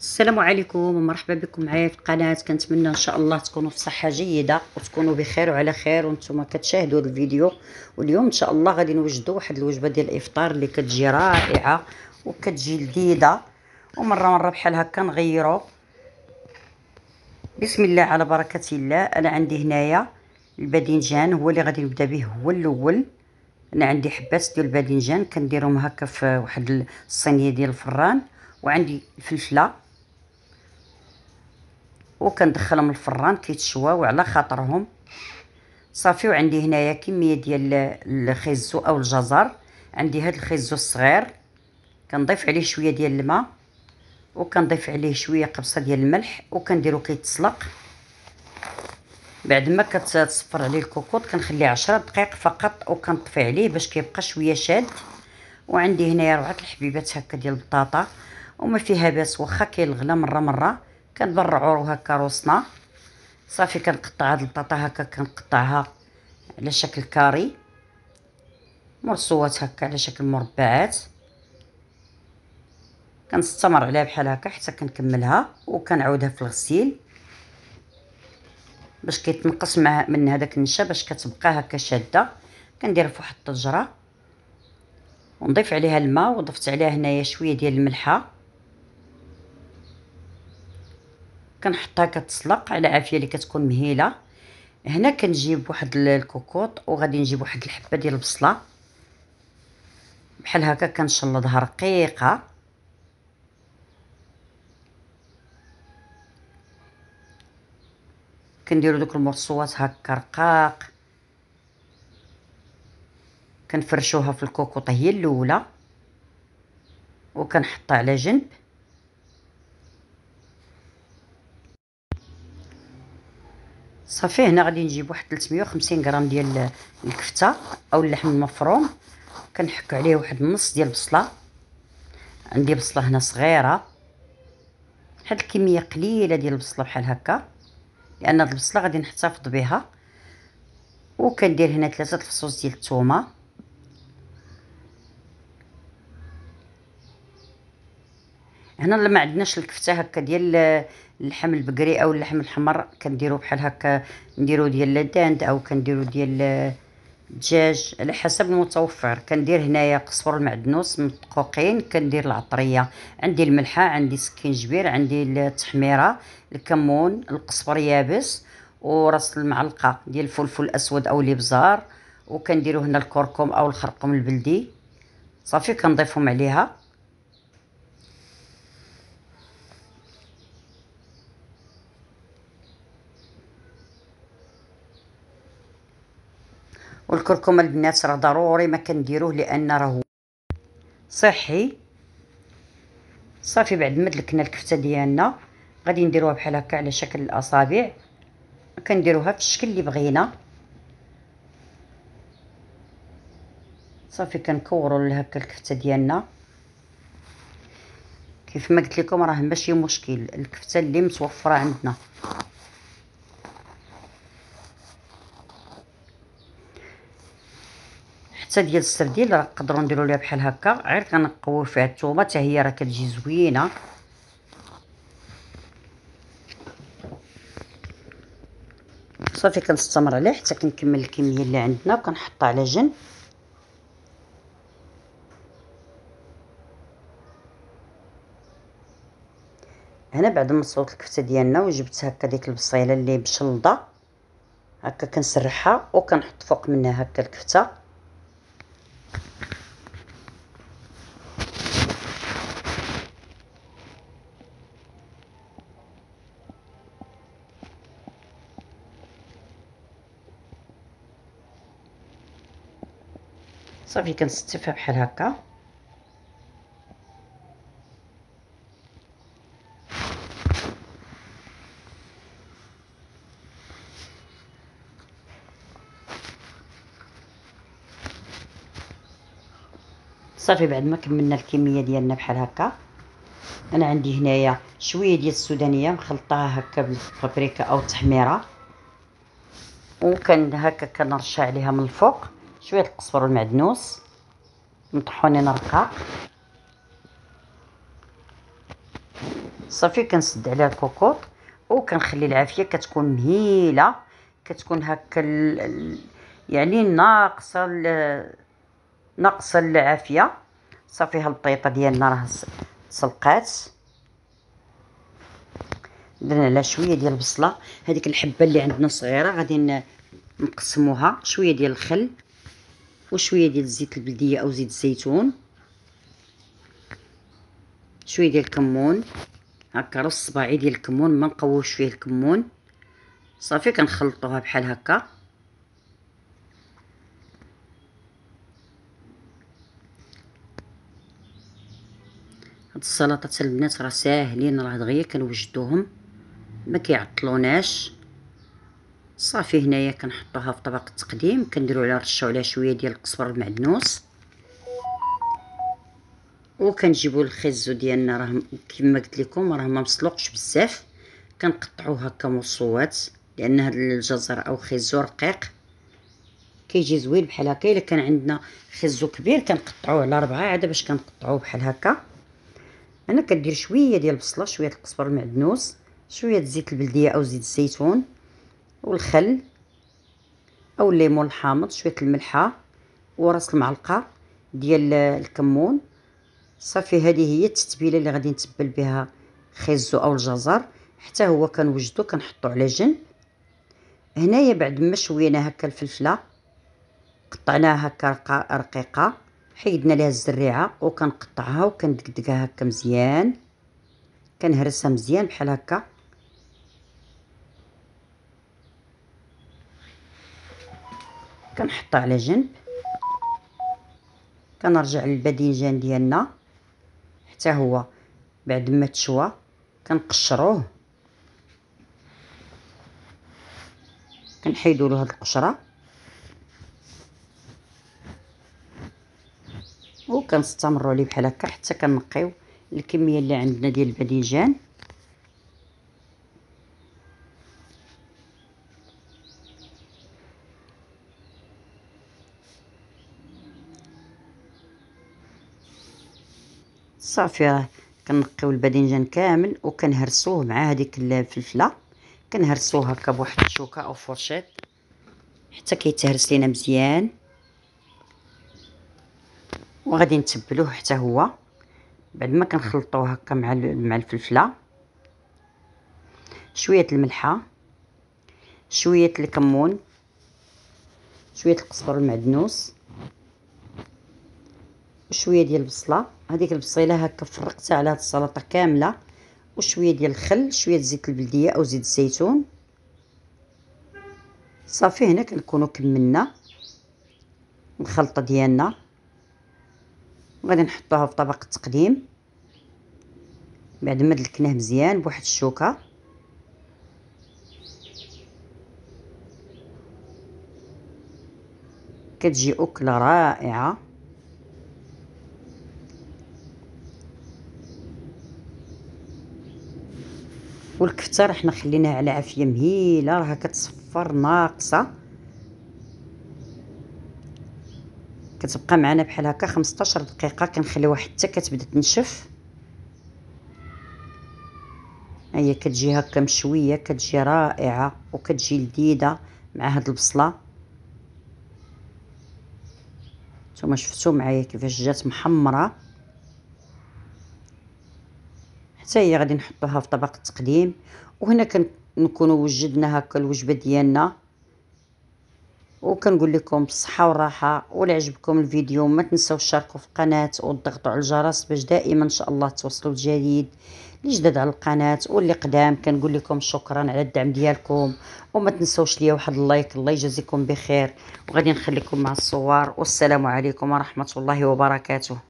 السلام عليكم ومرحبا بكم معايا في القناه كنتمنى ان شاء الله تكونوا في صحه جيده وتكونوا بخير وعلى خير وانتم كتشاهدوا الفيديو واليوم ان شاء الله غادي نوجدوا واحد الوجبه ديال الافطار اللي كتجي رائعه وكتجي لذيذه ومره مره بحال هكا نغيروا بسم الله على بركه الله انا عندي هنايا الباذنجان هو اللي غادي نبدا به هو الاول انا عندي حبات ديال الباذنجان كنديرهم هكا في واحد الصينيه ديال الفران وعندي الفلفله وكندخلهم الفران كيتشواو على خاطرهم صافي وعندي هنايا كميه ديال الخيزو او الجزر عندي هاد الخيزو الصغير كنضيف عليه شويه ديال الماء وكنضيف عليه شويه قبصه ديال الملح وكنديرو كيتسلق بعد ما كتصفر عليه الكوكوط كنخليه عشرة دقائق فقط وكنطفي عليه باش كيبقى شويه شاد وعندي هنايا ربعه الحبيبات هكا ديال البطاطا وما فيها باس واخا كيلغلا مره مره كنبرعو هكا روسنا صافي كنقطع هاد البطاطا هكا كنقطعها على شكل كاري مرصوات هكا على شكل مربعات كنستمر عليها بحال هكا حتى كنكملها وكنعاودها في الغسيل باش كيتنقص مع من هذاك النشا باش كتبقى هكا شاده كندير فواحد الطجره ونضيف عليها الماء وضفت عليها هنايا شويه ديال الملحه كنحطها كتسلق على عافيه اللي كتكون مهيله هنا كنجيب واحد الكوكوط وغادي نجيب واحد الحبه ديال البصله بحال هكا كنشلضها رقيقه كنديرو دوك المرصوات هكا رقاق كنفرشوها في الكوكوطه هي الاولى وكنحطها على جنب صافي هنا غادي نجيب واحد 350 غرام ديال الكفته او اللحم المفروم كنحك عليه واحد النص ديال البصله عندي بصله هنا صغيره واحد الكميه قليله ديال البصله بحال هكا لان هاد البصله غادي نحتفظ بها وكندير هنا ثلاثه الفصوص ديال الثومه هنا لما عندناش الكفته هكا ديال اللحم البقري او اللحم الحمر كنديرو بحال هكا نديرو ديال الداند او كنديرو ديال الدجاج على حسب المتوفر كندير هنايا قصفر المعدنوس مدقوقين كندير العطريه عندي الملحه عندي سكينجبير عندي التحميره الكمون القصفر يابس وراس المعلقه ديال الفلفل الاسود او الابزار وكنديرو هنا الكركم او الخرقوم البلدي صافي كنضيفهم عليها والكركم البنات راه ضروري ما كنديروه لان راهو صحي صافي بعد ما دلكنا الكفته ديالنا غادي نديروها بحال هكا على شكل الاصابع كنديروها في الشكل اللي بغينا صافي كنكوروا هكا الكفته ديالنا كيف ما قلت لكم راه ماشي مشكل الكفته اللي متوفره عندنا حتى ديال السردين راه نقدروا نديروا ليها بحال هكا غير كنقويو فيها الثومه حتى هي راه كتجي زوينه صافي كنستمر عليه حتى كنكمل الكميه اللي عندنا وكنحطها على جنب هنا بعد ما صوت الكفته ديالنا وجبت هكا ديك البصيله اللي بشلضه هكا كنسرحها وكنحط فوق منها هكا الكفته صافي كنستفها بحال هكا صافي بعد ما كملنا الكميه ديالنا بحال هكا انا عندي هنايا شويه ديال السودانيه مخلطاها هكا بالبابريكا او التحميره وكان هكا كنرش عليها من الفوق شويه القزبر والمعدنوس مطحونين رقاق صافي كنسد عليها الكوكوط وكنخلي العافيه كتكون مهيله كتكون هكا ال... يعني ناقصه ال... ناقصه العافيه صافي هالبيطه ديالنا راه سلقات درنا عليها شويه ديال البصله هذيك الحبه اللي عندنا صغيره غادي نقسموها شويه ديال الخل وشويه ديال الزيت البلديه او زيت الزيتون شويه ديال الكمون هكا رص صباعي ديال الكمون ما نقووش فيه الكمون صافي كنخلطوها بحال هكا هاد السلطات البنات راه ساهلين راه دغيا كنوجدوهم ما كيعطلوناش صافي هنايا كنحطوها في طبق التقديم كنديرو عليها رشوا عليها شويه ديال القزبر المعدنوس وكنجيبوا الخزو ديالنا راه كما قلت لكم راه ما مسلوقش بزاف كنقطعوه هكا مصوات لان هاد الجزر او خزو رقيق كيجي زوين بحال هكا الا كان عندنا خزو كبير كنقطعوه على ربعه عاد باش كنقطعوه بحال هكا انا كدير شويه ديال البصله شويه القزبر المعدنوس شويه زيت البلديه او زيت الزيتون والخل او الليمون الحامض شويه الملحه وراس المعلقه ديال الكمون صافي هذه هي التتبيله اللي غادي نتبل بها خيزو او الجزر حتى هو كنوجدو كنحطو على جنب هنايا بعد ما شوينا هكا الفلفله قطعناها هكا رقيقه حيدنا لها الزريعه وكنقطعها وكندقدقها هكا مزيان كنهرسها مزيان بحال هكا كنحطها على جنب كنرجع للباذنجان ديالنا حتى هو بعد ما تشوى كنقشروه كنحيدوا له هاد القشره وكنستمروا عليه بحال هكا حتى كنقيو الكميه اللي عندنا ديال الباذنجان صافي راه كنقيو الباذنجان كامل وكنهرسوه مع هذيك الفلفله كنهرسوه هكا بواحد الشوكه او فورشيط حتى كيتهرس لينا مزيان وغادي نتبلوه حتى هو بعد ما كنخلطوه هكا مع مع الفلفله شويه الملحه شويه الكمون شويه القزبر المعدنوس وشويه ديال البصله هذيك البصيله هكا فرقتها على هاد السلطه كامله وشويه ديال الخل شويه زيت البلديه او زيت الزيتون صافي هنا كنكونوا كملنا الخلطه ديالنا غادي نحطوها في طبق التقديم بعد ما دلكناه مزيان بواحد الشوكه كتجي اكله رائعه والكفته راه حنا خليناها على عافيه مهيله راها كتصفر ناقصه كتبقى معنا بحال هكا 15 دقيقه كنخليوها حتى كتبدا تنشف هي كتجي هكا مشويه كتجي رائعه وكتجي لذيذه مع هاد البصله نتوما شفتو معايا كيفاش جات محمره حتى هي غادي نحطوها في طبق التقديم وهنا كنكونوا وجدنا هكا الوجبه ديالنا وكنقول لكم بالصحه والراحه ولا عجبكم الفيديو ما تنسوا تشاركوا في القناه وتضغطوا على الجرس باش دائما ان شاء الله توصلوا الجديد اللي جداد على القناه واللي قدام كنقول لكم شكرا على الدعم ديالكم وما تنسوش ليا واحد اللايك الله يجازيكم بخير وغادي نخليكم مع الصور والسلام عليكم ورحمه الله وبركاته